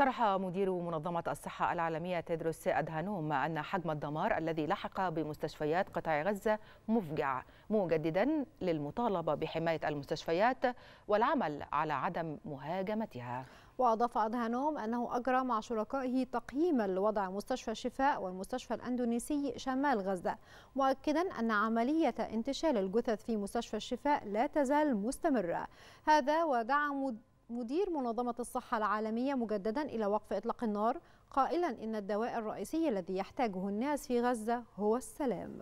صرح مدير منظمة الصحة العالمية تيدروس أدهانوم أن حجم الدمار الذي لحق بمستشفيات قطاع غزة مفجع مجددا للمطالبة بحماية المستشفيات والعمل على عدم مهاجمتها وأضاف أدهانوم أنه أجرى مع شركائه تقييما لوضع مستشفى الشفاء والمستشفى الأندونيسي شمال غزة مؤكدا أن عملية انتشال الجثث في مستشفى الشفاء لا تزال مستمرة هذا ودعم مدير منظمة الصحة العالمية مجددا إلى وقف إطلاق النار قائلا إن الدواء الرئيسي الذي يحتاجه الناس في غزة هو السلام